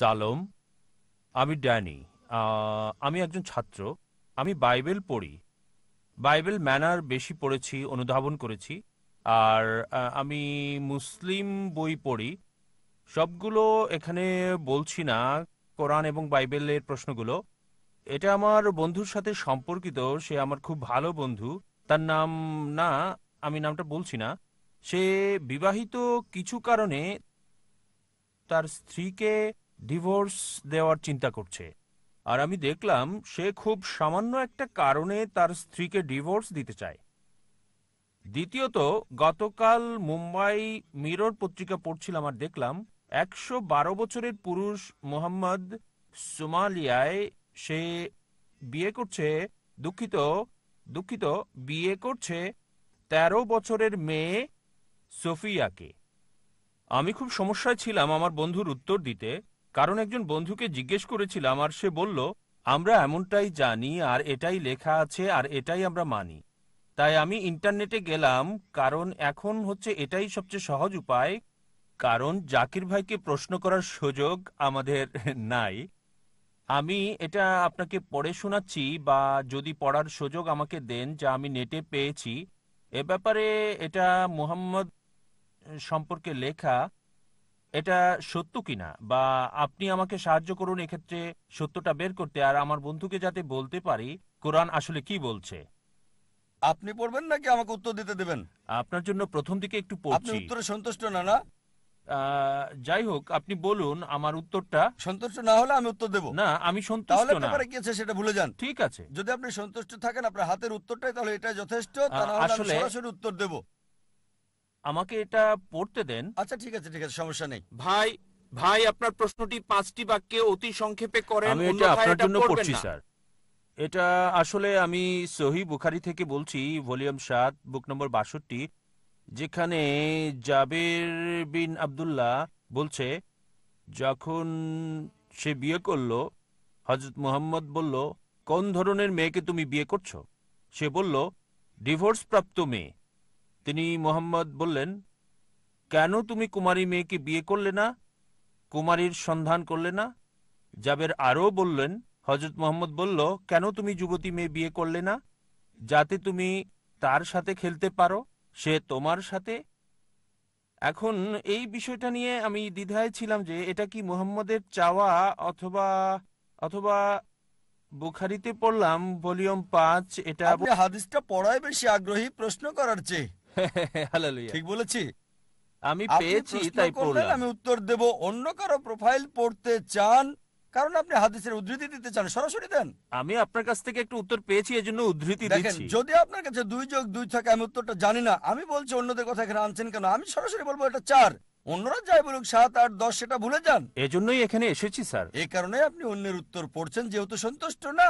সালম আমি ড্যানি আমি একজন ছাত্র আমি বাইবেল পড়ি বাইবেল ম্যানার বেশি পড়েছি অনুধাবন করেছি আর আমি মুসলিম বই পড়ি সবগুলো এখানে বলছি না কোরআন এবং বাইবেলের প্রশ্নগুলো এটা আমার বন্ধুর সাথে সম্পর্কিত সে আমার খুব ভালো বন্ধু তার নাম না আমি নামটা বলছি না সে বিবাহিত কিছু কারণে তার স্ত্রীকে ডিভোর্স দেওয়ার চিন্তা করছে আর আমি দেখলাম সে খুব সামান্য একটা কারণে তার স্ত্রীকে ডিভোর্স দিতে চায় দ্বিতীয়ত গতকাল মুম্বাই মিরর পত্রিকা পড়ছিলাম আর দেখলাম একশো বছরের পুরুষ মোহাম্মদ সোমালিয়ায় সে বিয়ে করছে দুঃখিত দুঃখিত বিয়ে করছে ১৩ বছরের মেয়ে সোফিয়াকে আমি খুব সমস্যায় ছিলাম আমার বন্ধুর উত্তর দিতে কারণ একজন বন্ধুকে জিজ্ঞেস করেছিলাম আর সে বলল আমরা এমনটাই জানি আর এটাই লেখা আছে আর এটাই আমরা মানি তাই আমি ইন্টারনেটে গেলাম কারণ এখন হচ্ছে এটাই সবচেয়ে সহজ উপায় কারণ জাকির ভাইকে প্রশ্ন করার সুযোগ আমাদের নাই আমি এটা আপনাকে পড়ে শোনাচ্ছি বা যদি পড়ার সুযোগ আমাকে দেন যা আমি নেটে পেয়েছি এ ব্যাপারে এটা মুহাম্মদ সম্পর্কে লেখা এটা সত্য কিনা বা আপনি আমাকে সাহায্য করুন এক্ষেত্রে সত্যটা বের করতে আর আমার বন্ধুকে যাতে বলতে পারি কোরআন আসলে কি বলছে আপনি পড়বেন নাকি আমাকে উত্তর দিতে দেবেন আপনার জন্য প্রথম দিকে একটু পড়ছি উত্তরে সন্তুষ্ট না না যাই হোক আপনি বলুন আমার উত্তরটা সন্তুষ্ট না হলে আমি উত্তর দেব না আমি সন্তুষ্ট না ব্যাপারে কি আছে সেটা ভুলে যান ঠিক আছে যদি আপনি সন্তুষ্ট থাকেন আপনার হাতের উত্তরটাই তাহলে এটা যথেষ্ট তা আমি সরাসরি উত্তর দেব আমাকে এটা পড়তে দেন আচ্ছা ঠিক আছে ঠিক আছে সমস্যা নেই ভাই ভাই আপনার প্রশ্নটি পাঁচটি বাক্যে অতি সংক্ষেপে করেন আমি এটা আপনার জন্য পড়ছি স্যার এটা আসলে আমি সহি বুখারি থেকে বলছি ভলিউম সাত বুক নম্বর বাষট্টি যেখানে জাবের বিন আবদুল্লাহ বলছে যখন সে বিয়ে করল হজরত মুহাম্মদ বলল কোন ধরনের মেয়েকে তুমি বিয়ে করছো সে বলল ডিভোর্স প্রাপ্ত মেয়ে তিনি মোহাম্মদ বললেন কেন তুমি কুমারী মেয়েকে বিয়ে করলে না কুমারীর সন্ধান করলে না জাবের আরও বললেন হজরত মোহাম্মদ বলল কেন তুমি যুবতী মেয়ে বিয়ে করলে না যাতে তুমি তার সাথে খেলতে পারো সে তোমার সাথে এখন এই বিষয়টা নিয়ে আমি দ্বিধায় ছিলাম যে এটা কি মোহাম্মদের চাওয়া অথবা অথবা বুখারিতে পড়লাম ভলিউম পাঁচ এটা হাদিসটা পড়ায় বেশি আগ্রহী প্রশ্ন করার চেয়ে ঠিক বলেছি আমি পেয়েছি তাই পড়লাম আমি উত্তর দেব অন্য কারো প্রোফাইল পড়তে চান কারণ আপনি হাদিসের উদ্ধৃতি দিতে চান সরাসরি দেন আমি আপনার কাছ থেকে একটু উত্তর পেয়েছি এর জন্য উদ্ধৃতি দিচ্ছি যদি আপনার কাছে দুই যোগ দুই থাকে আমি উত্তরটা জানি না আমি বলছি অন্যদের কথা এখানে আনছেন কেন আমি সরাসরি বলবো এটা চার অন্যরা যাই বলুক সাত আট দশ সেটা ভুলে যান এজন্যই এখানে এসেছি স্যার এ কারণে আপনি অন্যের উত্তর পড়ছেন যেহেতু সন্তুষ্ট না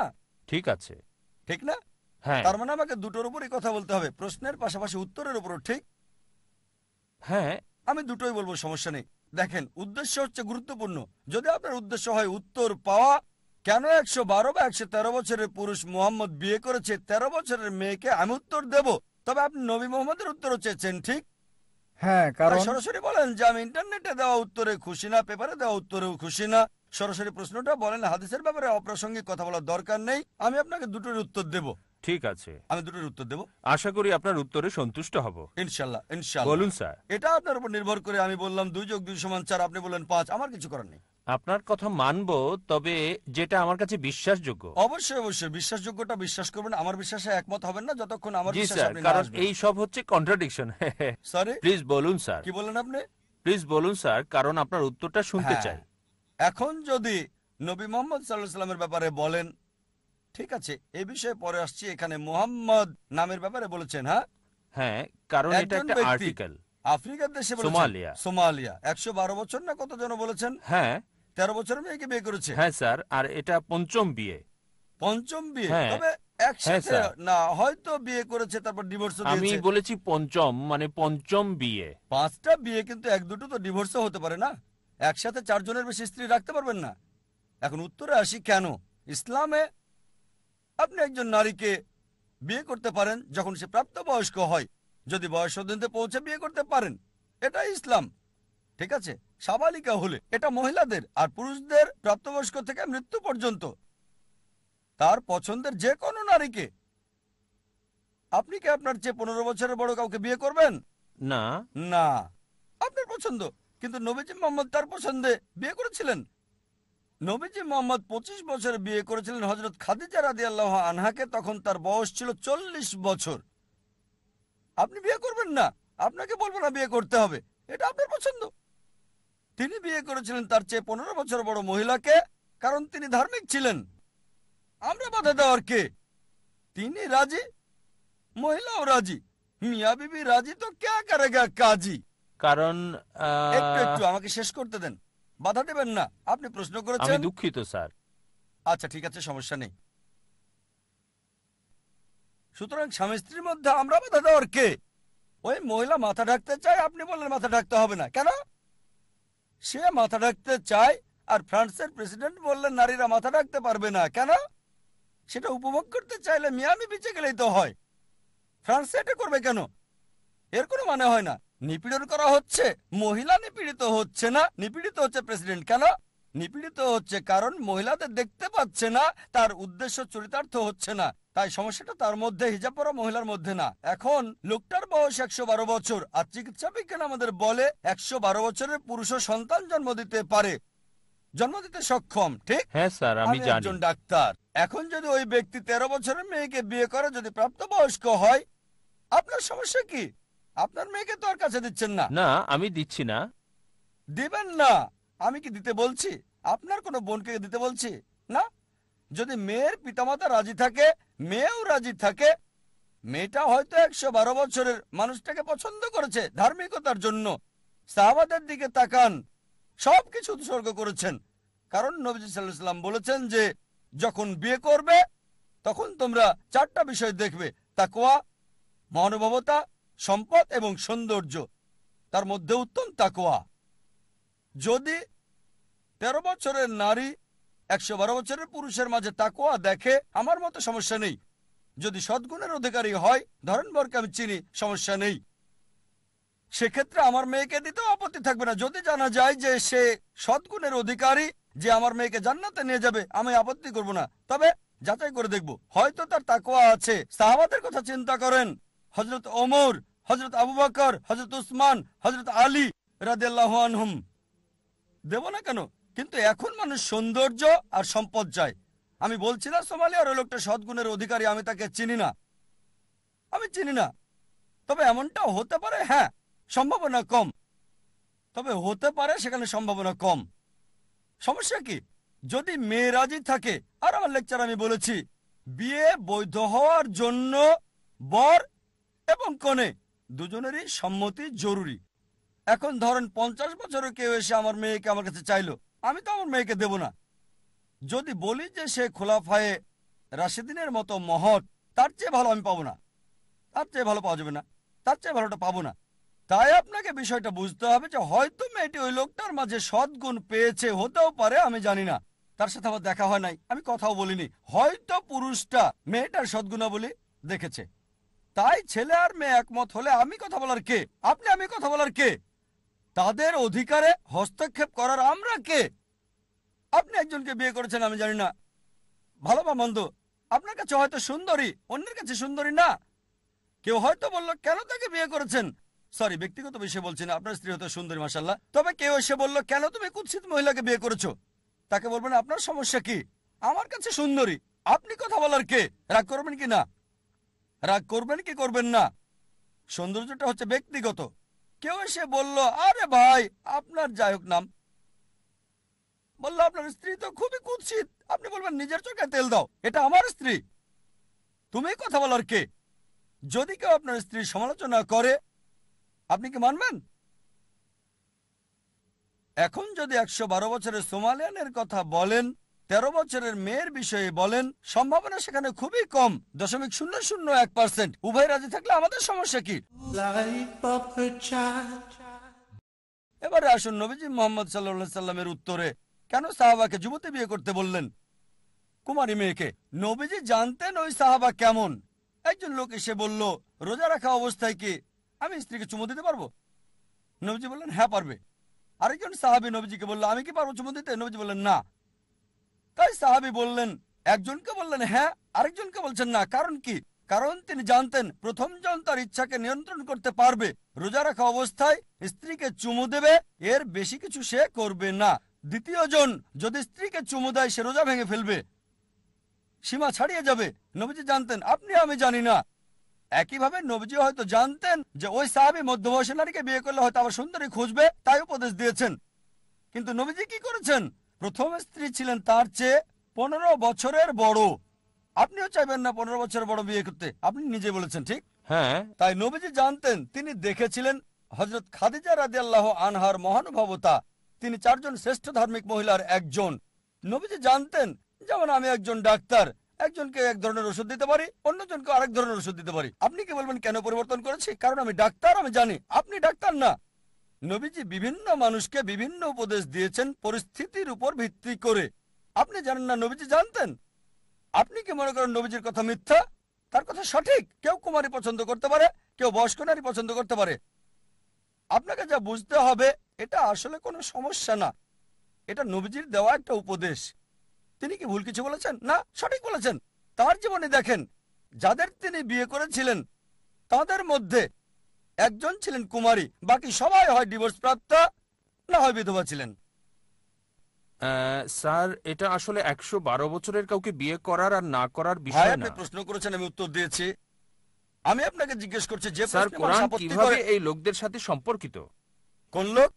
ঠিক আছে ঠিক না হ্যাঁ। তার মানে আমাকে দুটোর উপরই কথা বলতে হবে প্রশ্নের পাশাপাশি উত্তরের উপরও ঠিক হ্যাঁ আমি দুটোই বলবো সমস্যা নেই দেখেন উদ্দেশ্য হচ্ছে গুরুত্বপূর্ণ যদি আপনার উদ্দেশ্য হয় উত্তর পাওয়া কেন একশো বারো বা একশো তেরো বছরের পুরুষ মোহাম্মদ বিয়ে করেছে তেরো বছরের মেয়েকে আমি উত্তর দেব তবে আপনি নবী মোহাম্মদের উত্তরও চেয়েছেন ঠিক হ্যাঁ কারণ সরাসরি বলেন যে আমি ইন্টারনেটে দেওয়া উত্তরে খুশি না পেপারে দেওয়া উত্তরেও খুশি না সরাসরি প্রশ্নটা বলেন হাদিসের ব্যাপারে অপ্রাসঙ্গিক কথা বলার দরকার নেই আমি আপনাকে দুটোর উত্তর দেব ঠিক আছে আমি দুটোর উত্তর দেবো আশা করি আপনার উত্তরে সন্তুষ্ট হব ইনশাল্লাহ ইনশাল্লাহ বলুন স্যার এটা আপনার উপর নির্ভর করে আমি বললাম দুই যোগ দুই সমান চার আপনি বললেন পাঁচ আমার কিছু করার নেই আপনার কথা মানবো তবে যেটা আমার কাছে বিশ্বাসযোগ্য অবশ্যই অবশ্যই বিশ্বাসযোগ্যটা বিশ্বাস করবেন আমার বিশ্বাসে একমত হবেন না যতক্ষণ আমার বিশ্বাস আপনি কারণ এই সব হচ্ছে কন্ট্রাডিকশন Sorry? প্লিজ বলুন স্যার কি বলেন আপনি প্লিজ বলুন স্যার কারণ আপনার উত্তরটা শুনতে হ্যাঁ। চাই এখন যদি নবী মোহাম্মদ আলাইহি সাল্লামের ব্যাপারে বলেন ঠিক আছে এ বিষয়ে পরে আসছি এখানে মোহাম্মদ নামের ব্যাপারে বলেছেন হ্যাঁ হ্যাঁ কারণ এটা একটা আর্টিকেল আফ্রিকার দেশে সোমালিয়া সোমালিয়া একশো বারো বছর না কত জন বলেছেন হ্যাঁ তেরো বছর মেয়েকে বিয়ে করেছে হ্যাঁ স্যার আর এটা পঞ্চম বিয়ে পঞ্চম বিয়ে হ্যাঁ। তবে হ্যাঁ, একসাথে না হয়তো বিয়ে করেছে তারপর ডিভোর্স আমি বলেছি পঞ্চম মানে পঞ্চম বিয়ে পাঁচটা বিয়ে কিন্তু এক দুটো তো ডিভোর্সও হতে পারে না একসাথে চারজনের বেশি স্ত্রী রাখতে পারবেন না এখন উত্তরে আসি কেন ইসলামে আপনি একজন নারীকে বিয়ে করতে পারেন যখন সে প্রাপ্তবয়স্ক হয় যদি বয়স অধ্যন্তে পৌঁছে বিয়ে করতে পারেন এটা ইসলাম ঠিক আছে সাবালিকা হলে এটা মহিলাদের আর পুরুষদের প্রাপ্তবয়স্ক থেকে মৃত্যু পর্যন্ত তার পছন্দের যে কোনো নারীকে আপনি কি আপনার চেয়ে পনেরো বছরের বড় কাউকে বিয়ে করবেন না না আপনার পছন্দ কিন্তু নবীজি মোহাম্মদ তার পছন্দে বিয়ে করেছিলেন নবীজি মোহাম্মদ পঁচিশ বছরে বিয়ে করেছিলেন হজরত খাদিজা রাদি আল্লাহ আনহাকে তখন তার বয়স ছিল চল্লিশ বছর আপনি বিয়ে করবেন না আপনাকে বলবো না বিয়ে করতে হবে এটা আপনার পছন্দ তিনি বিয়ে করেছিলেন তার চেয়ে পনেরো বছর বড় মহিলাকে কারণ তিনি ধার্মিক ছিলেন আমরা বাধা দেওয়ার কে তিনি রাজি মহিলাও রাজি মিয়া বিবি রাজি তো ক্যা গা কাজী কারণ একটু একটু আমাকে শেষ করতে দেন বাধা দেবেন না আপনি প্রশ্ন করেছেন দুঃখিত স্যার আচ্ছা ঠিক আছে সমস্যা নেই সুতরাং স্বামী স্ত্রীর মধ্যে আমরা বাধা দেওয়ার কে ওই মহিলা মাথা ঢাকতে চায় আপনি বললেন মাথা ঢাকতে হবে না কেন সে মাথা ঢাকতে চায় আর ফ্রান্সের প্রেসিডেন্ট বললেন নারীরা মাথা ঢাকতে পারবে না কেন সেটা উপভোগ করতে চাইলে মিয়ামি পিছিয়ে গেলেই তো হয় ফ্রান্সে এটা করবে কেন এর কোনো মানে হয় না নিপীড়ন করা হচ্ছে মহিলা নিপীড়িত হচ্ছে না নিপীড়িত হচ্ছে প্রেসিডেন্ট কেন নিপীড়িত হচ্ছে কারণ মহিলাদের দেখতে পাচ্ছে না তার উদ্দেশ্য চরিতার্থ হচ্ছে না তাই সমস্যাটা তার মধ্যে হিজাব পরা মহিলার মধ্যে না এখন লোকটার বয়স একশো বারো বছর আর চিকিৎসা বিজ্ঞান আমাদের বলে একশো বারো বছরের পুরুষ সন্তান জন্ম দিতে পারে জন্ম দিতে সক্ষম ঠিক হ্যাঁ স্যার আমি একজন ডাক্তার এখন যদি ওই ব্যক্তি তেরো বছরের মেয়েকে বিয়ে করে যদি প্রাপ্তবয়স্ক হয় আপনার সমস্যা কি আপনার মেয়েকে তো আর কাছে দিচ্ছেন না না আমি দিচ্ছি না দিবেন না আমি কি দিতে বলছি আপনার কোনো বোনকে দিতে বলছি না যদি মেয়ের পিতামাতা রাজি থাকে মেয়েও রাজি থাকে মেয়েটা হয়তো একশো বারো বছরের মানুষটাকে পছন্দ করেছে ধার্মিকতার জন্য সাহাবাদের দিকে তাকান সবকিছু উৎসর্গ করেছেন কারণ নবজি সাল্লাহাম বলেছেন যে যখন বিয়ে করবে তখন তোমরা চারটা বিষয় দেখবে তাকোয়া মহানুভবতা সম্পদ এবং সৌন্দর্য তার মধ্যে উত্তম তাকোয়া যদি তেরো বছরের নারী একশো বারো বছরের পুরুষের মাঝে তাকোয়া দেখে আমার মতো সমস্যা নেই যদি সদ্গুণের অধিকারী হয় ধরন বরকে আমি চিনি সমস্যা নেই সেক্ষেত্রে আমার মেয়েকে দিতেও আপত্তি থাকবে না যদি জানা যায় যে সে সদ্গুণের অধিকারী যে আমার মেয়েকে জান্নাতে নিয়ে যাবে আমি আপত্তি করব না তবে যাচাই করে দেখব হয়তো তার তাকোয়া আছে সাহাবাদের কথা চিন্তা করেন হজরত ওমর হজরত আবু বাকর হজরত উসমান হজরত আলী রাদহম দেব না কেন কিন্তু এখন মানুষ সৌন্দর্য আর সম্পদ চায় আমি বলছি না সোমালি আর ওই লোকটা সদ্গুণের অধিকারী আমি তাকে চিনি না আমি চিনি না তবে এমনটা হতে পারে হ্যাঁ সম্ভাবনা কম তবে হতে পারে সেখানে সম্ভাবনা কম সমস্যা কি যদি মেয়েরাজি থাকে আর আমার লেকচার আমি বলেছি বিয়ে বৈধ হওয়ার জন্য বর এবং কনে দুজনেরই সম্মতি জরুরি এখন ধরেন পঞ্চাশ বছরে কেউ এসে আমার মেয়েকে আমার কাছে চাইলো আমি তো আমার মেয়েকে দেব না যদি বলি যে সে খোলাফায়ে রাশিদিনের মতো মহৎ তার চেয়ে ভালো আমি পাবো না তার চেয়ে ভালো পাওয়া যাবে না তার চেয়ে ভালোটা পাবো না তাই আপনাকে বিষয়টা বুঝতে হবে যে হয়তো মেয়েটি ওই লোকটার মাঝে সদ্গুণ পেয়েছে হতেও পারে আমি জানি না তার সাথে আমার দেখা হয় নাই আমি কথাও বলিনি হয়তো পুরুষটা মেয়েটার সদ্গুণাবলী দেখেছে তাই ছেলে আর মেয়ে একমত হলে আমি কথা বলার কে আপনি আমি কথা বলার কে তাদের অধিকারে হস্তক্ষেপ করার আমরা কে আপনি একজনকে বিয়ে করেছেন আমি জানি না ভালো বা মন্দ আপনার কাছে হয়তো সুন্দরী অন্যের কাছে সুন্দরী না কেউ হয়তো বলল কেন তাকে বিয়ে করেছেন সরি ব্যক্তিগত বিষয়ে বলছি না আপনার স্ত্রী হয়তো সুন্দরী মাসাল্লাহ তবে কেউ এসে বলল কেন তুমি কুৎসিত মহিলাকে বিয়ে করেছো তাকে বলবেন আপনার সমস্যা কি আমার কাছে সুন্দরী আপনি কথা বলার কে রাগ করবেন কি না রাগ করবেন কি করবেন না সৌন্দর্যটা হচ্ছে ব্যক্তিগত কেউ এসে বলল আরে ভাই আপনার যাই হোক নাম বললো আপনার স্ত্রী তো খুবই কুৎসিত আপনি বলবেন নিজের চোখে তেল দাও এটা আমার স্ত্রী তুমি কথা বলার কে যদি কেউ আপনার স্ত্রীর সমালোচনা করে আপনি কি মানবেন এখন যদি একশো বারো বছরের সোমালিয়ানের কথা বলেন তেরো বছরের মেয়ের বিষয়ে বলেন সম্ভাবনা সেখানে খুবই কম দশমিক শূন্য শূন্য এক পার্সেন্ট উভয় রাজি থাকলে আমাদের সমস্যা কি এবারে আসুন নবীজি মোহাম্মদ সাল্লা সাল্লামের উত্তরে কেন সাহাবাকে যুবতী বিয়ে করতে বললেন কুমারী মেয়েকে নবীজি জানতেন ওই সাহাবা কেমন একজন লোক এসে বলল রোজা রাখা অবস্থায় কি আমি স্ত্রীকে চুমো দিতে পারবো নবীজি বললেন হ্যাঁ পারবে আরেকজন সাহাবি নবীজিকে বললো আমি কি পারবো চুমো দিতে নবীজি বললেন না তাই সাহাবি বললেন একজনকে বললেন হ্যাঁ আরেকজনকে বলছেন না কারণ কি কারণ তিনি জানতেন প্রথম জন তার ইচ্ছাকে নিয়ন্ত্রণ করতে পারবে রোজা রাখা অবস্থায় স্ত্রীকে চুমু দেবে এর বেশি কিছু সে করবে না দ্বিতীয় জন যদি স্ত্রীকে চুমু দেয় সে রোজা ভেঙে ফেলবে সীমা ছাড়িয়ে যাবে নবীজি জানতেন আপনি আমি জানি না একইভাবে নবীজি হয়তো জানতেন যে ওই সাহাবি মধ্যবয়সী নারীকে বিয়ে করলে হয়তো আবার সুন্দরী খুঁজবে তাই উপদেশ দিয়েছেন কিন্তু নবীজি কি করেছেন প্রথম স্ত্রী ছিলেন তার চেয়ে পনেরো বছরের বড় আপনিও চাইবেন না পনেরো বছরের বড় বিয়ে করতে আপনি নিজে বলেছেন ঠিক হ্যাঁ তাই নবীজি জানতেন তিনি দেখেছিলেন হজরত খাদিজা রাজি আল্লাহ আনহার মহানুভবতা তিনি চারজন শ্রেষ্ঠ ধার্মিক মহিলার একজন নবীজি জানতেন যেমন আমি একজন ডাক্তার একজনকে এক ধরনের ওষুধ দিতে পারি অন্যজনকে আরেক ধরনের ওষুধ দিতে পারি আপনি কি বলবেন কেন পরিবর্তন করেছি কারণ আমি ডাক্তার আমি জানি আপনি ডাক্তার না নবীজি বিভিন্ন মানুষকে বিভিন্ন উপদেশ দিয়েছেন পরিস্থিতির উপর ভিত্তি করে আপনি জানেন না নবীজি জানতেন আপনি কি মনে করেন নবীজির কথা মিথ্যা তার কথা সঠিক কেউ কুমারী পছন্দ করতে পারে কেউ বয়স্ক নারী পছন্দ করতে পারে আপনাকে যা বুঝতে হবে এটা আসলে কোনো সমস্যা না এটা নবীজির দেওয়া একটা উপদেশ তিনি কি ভুল কিছু বলেছেন না সঠিক বলেছেন তার জীবনে দেখেন যাদের তিনি বিয়ে করেছিলেন তাদের মধ্যে একজন ছিলেন কুমারী বাকি সবাই হয় ডিভোর্স প্রাপ্ত না হয় বিধবা ছিলেন স্যার এটা আসলে একশো বারো বছরের কাউকে বিয়ে করার আর না করার বিষয় আপনি প্রশ্ন করেছেন আমি উত্তর দিয়েছি আমি আপনাকে জিজ্ঞেস করছি যে স্যার কোরআন কিভাবে এই লোকদের সাথে সম্পর্কিত কোন লোক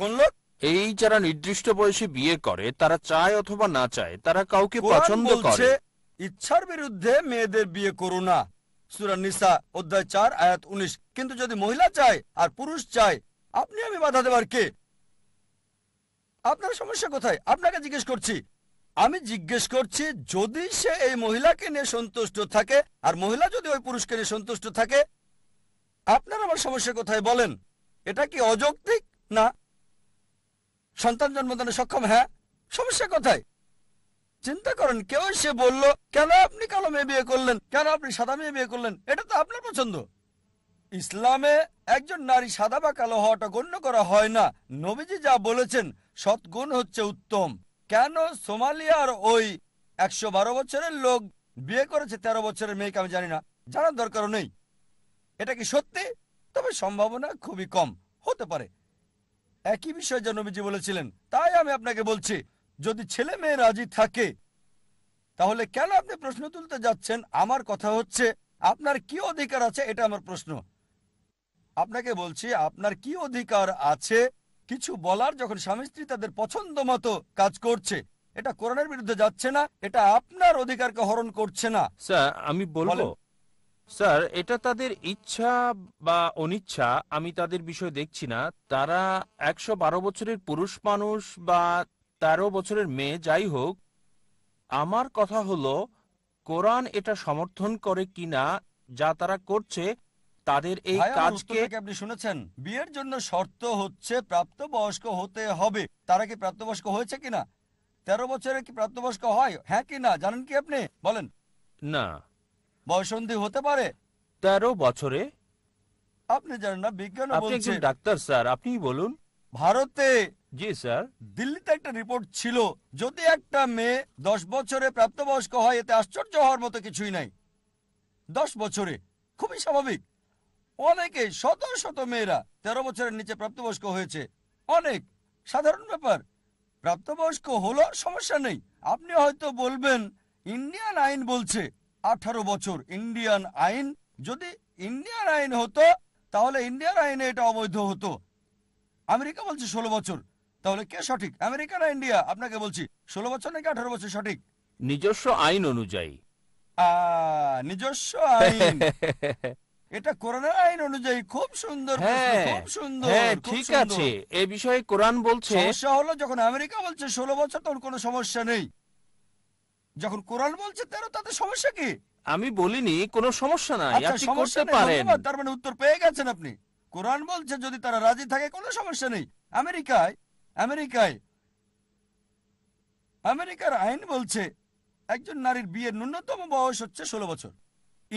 কোন লোক এই যারা নির্দিষ্ট বয়সে বিয়ে করে তারা চায় অথবা না চায় তারা কাউকে পছন্দ করে ইচ্ছার বিরুদ্ধে মেয়েদের বিয়ে করো না সুরানিসা অধ্যায় চার আয়াত উনিশ কিন্তু যদি মহিলা চায় আর পুরুষ চায় আপনি আমি বাধা দেবার কে আপনার সমস্যা কোথায় আপনাকে জিজ্ঞেস করছি আমি জিজ্ঞেস করছি যদি সে এই মহিলাকে নিয়ে সন্তুষ্ট থাকে আর মহিলা যদি ওই পুরুষকে নিয়ে সন্তুষ্ট থাকে আপনার আমার সমস্যা কোথায় বলেন এটা কি অযৌক্তিক না সন্তান জন্মদানে সক্ষম হ্যাঁ সমস্যা কোথায় চিন্তা করেন কেউ সে বলল কেন আপনি কালো মেয়ে বিয়ে করলেন কেন আপনি সাদা মেয়ে বিয়ে করলেন এটা তো আপনার পছন্দ ইসলামে একজন নারী সাদা বা কালো হওয়াটা গণ্য করা হয় না নবীজি যা বলেছেন সৎগুণ হচ্ছে উত্তম কেন সোমালিয়ার ওই একশো বারো বছরের লোক বিয়ে করেছে ১৩ বছরের মেয়েকে আমি জানি না জানার দরকারও নেই এটা কি সত্যি তবে সম্ভাবনা খুবই কম হতে পারে একই বিষয় যা নবীজি বলেছিলেন তাই আমি আপনাকে বলছি যদি ছেলে মেয়ে রাজি থাকে তাহলে কেন আপনি প্রশ্ন তুলতে যাচ্ছেন আমার কথা হচ্ছে আপনার কি অধিকার আছে এটা আমার প্রশ্ন আপনাকে বলছি আপনার কি অধিকার আছে কিছু বলার যখন স্বামী স্ত্রী তাদের পছন্দ মতো কাজ করছে এটা করোনার বিরুদ্ধে যাচ্ছে না এটা আপনার অধিকারকে হরণ করছে না স্যার আমি বলবো স্যার এটা তাদের ইচ্ছা বা অনিচ্ছা আমি তাদের বিষয় দেখছি না তারা একশো বারো বছরের পুরুষ মানুষ বা তেরো বছরের মেয়ে যাই হোক আমার কথা হলো কোরআন এটা সমর্থন করে কিনা যা তারা করছে তাদের এই কাজকে আপনি শুনেছেন বিয়ের জন্য শর্ত হচ্ছে প্রাপ্তবয়স্ক হতে হবে তারা কি প্রাপ্তবয়স্ক হয়েছে কিনা তেরো বছরে কি প্রাপ্তবয়স্ক হয় হ্যাঁ কিনা জানেন কি আপনি বলেন না বয়সন্ধি হতে পারে তেরো বছরে আপনি জানেন না বিজ্ঞান ডাক্তার স্যার আপনি বলুন ভারতে জি স্যার দিল্লিতে একটা রিপোর্ট ছিল যদি একটা মেয়ে দশ বছরে প্রাপ্তবয়স্ক হয় এতে আশ্চর্য হওয়ার মতো কিছুই নাই দশ বছরে খুবই স্বাভাবিক অনেকে শত শত মেয়েরা তেরো বছরের নিচে প্রাপ্তবয়স্ক হয়েছে অনেক সাধারণ ব্যাপার প্রাপ্তবয়স্ক হলো সমস্যা নেই আপনি হয়তো বলবেন ইন্ডিয়ান আইন বলছে আঠারো বছর ইন্ডিয়ান আইন যদি ইন্ডিয়ান আইন হতো তাহলে ইন্ডিয়ান আইনে এটা অবৈধ হতো আমেরিকা বলছে ষোলো বছর তাহলে কে সঠিক আমেরিকা না ইন্ডিয়া আপনাকে বলছি ষোলো বছর নাকি আঠারো বছর সঠিক নিজস্ব আইন অনুযায়ী নিজস্ব আইন এটা কোরআনের আইন অনুযায়ী খুব সুন্দর হ্যাঁ, খুব সুন্দর হ্যাঁ, ঠিক আছে এ বিষয়ে কোরআন বলছে সমস্যা হলো যখন আমেরিকা বলছে ষোলো বছর তখন কোনো সমস্যা নেই যখন কোরআন বলছে তেরো তাতে সমস্যা কি আমি বলিনি কোনো সমস্যা নাই আচ্ছা, আপনি করতে পারেন তার মানে উত্তর পেয়ে গেছেন আপনি কোরআন বলছে যদি তারা রাজি থাকে কোনো সমস্যা নেই আমেরিকায় আমেরিকায় আমেরিকার আইন বলছে একজন নারীর বিয়ের ন্যূনতম বয়স হচ্ছে ষোলো বছর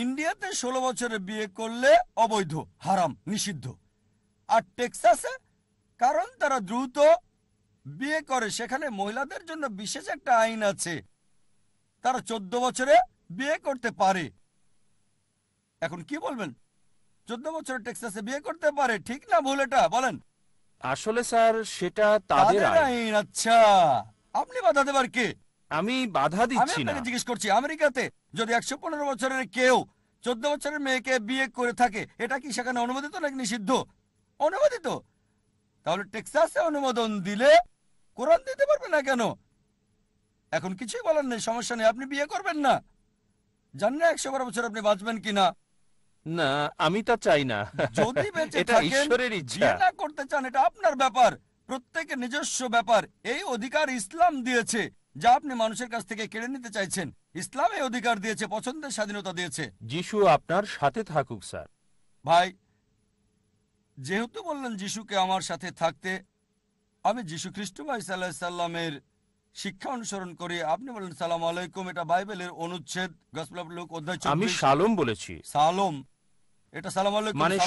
ইন্ডিয়াতে ষোলো বছরে বিয়ে করলে অবৈধ হারাম নিষিদ্ধ আর টেক্সাসে কারণ তারা দ্রুত বিয়ে করে সেখানে মহিলাদের জন্য বিশেষ একটা আইন আছে তারা চোদ্দ বছরে বিয়ে করতে পারে এখন কি বলবেন চোদ্দ বছরে টেক্সাসে বিয়ে করতে পারে ঠিক না ভুল এটা বলেন আসলে স্যার সেটা তাদের আইন। আচ্ছা আপনি বাধা দেবার কে আমি বাধা দিচ্ছি না জিজ্ঞেস করছি আমেরিকাতে যদি একশো পনেরো বছরের কেউ চোদ্দ বছরের মেয়েকে বিয়ে করে থাকে এটা কি সেখানে অনুমোদিত নাকি নিষিদ্ধ অনুমোদিত তাহলে টেক্সাসে অনুমোদন দিলে কোরআন দিতে পারবে না কেন এখন কিছুই বলার নেই সমস্যা নেই আপনি বিয়ে করবেন না জান না একশো বারো বছর আপনি বাঁচবেন কিনা না আমি তা চাই না যদি বেঁচে এটা ঈশ্বরের না করতে চান এটা আপনার ব্যাপার প্রত্যেকের নিজস্ব ব্যাপার এই অধিকার ইসলাম দিয়েছে যা আপনি মানুষের কাছ থেকে কেড়ে নিতে চাইছেন ইসলাম এই অধিকার দিয়েছে পছন্দের স্বাধীনতা দিয়েছে যিশু আপনার সাথে থাকুক স্যার ভাই যেহেতু বললেন যিশুকে আমার সাথে থাকতে আমি যিশু খ্রিস্ট ভাই সাল্লাহ শিক্ষা অনুসরণ করে আপনি বলেন সালাম আলাইকুম এটা বাইবেলের অনুচ্ছেদ গসপাল অধ্যায় আমি সালম বলেছি সালম এটা সালাম মানে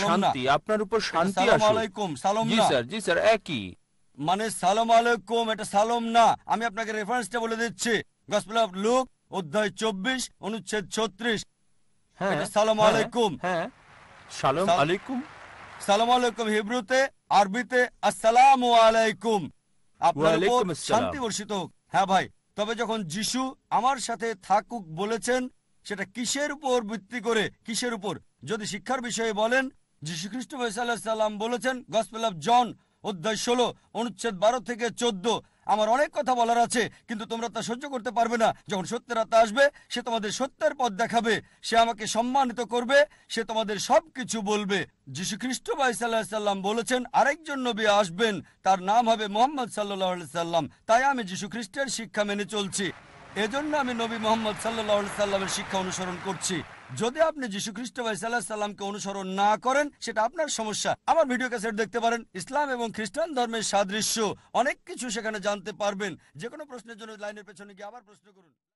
মানে হিব্রুতে আরবিতে আসসালামু আলাইকুম আপনার শান্তি বর্ষিত হোক হ্যাঁ ভাই তবে যখন যিশু আমার সাথে থাকুক বলেছেন সেটা কিসের উপর ভিত্তি করে কিসের উপর যদি শিক্ষার বিষয়ে বলেন যীশুখ্রিস্ট ভাইসাল্লাম বলেছেন গসপেল অফ জন অধ্যায় ষোলো অনুচ্ছেদ বারো থেকে চোদ্দ আমার অনেক কথা বলার আছে কিন্তু তোমরা তা সহ্য করতে পারবে না যখন সত্যের আত্মা আসবে সে তোমাদের সত্যের পথ দেখাবে সে আমাকে সম্মানিত করবে সে তোমাদের সব কিছু বলবে যীশু খ্রিস্ট ভাই সাল্লাহ বলেছেন আরেকজন নবী আসবেন তার নাম হবে মোহাম্মদ সাল্লাহ সাল্লাম তাই আমি যীশু খ্রিস্টের শিক্ষা মেনে চলছি এজন্য আমি নবী মোহাম্মদ সাল্লাহ সাল্লামের শিক্ষা অনুসরণ করছি যদি আপনি যীশু খ্রিস্ট ভাইসাল্লাহ সাল্লামকে অনুসরণ না করেন সেটা আপনার সমস্যা আমার ভিডিও ক্যাসেট দেখতে পারেন ইসলাম এবং খ্রিস্টান ধর্মের সাদৃশ্য অনেক কিছু সেখানে জানতে পারবেন যে কোনো প্রশ্নের জন্য লাইনের পেছনে গিয়ে আবার প্রশ্ন করুন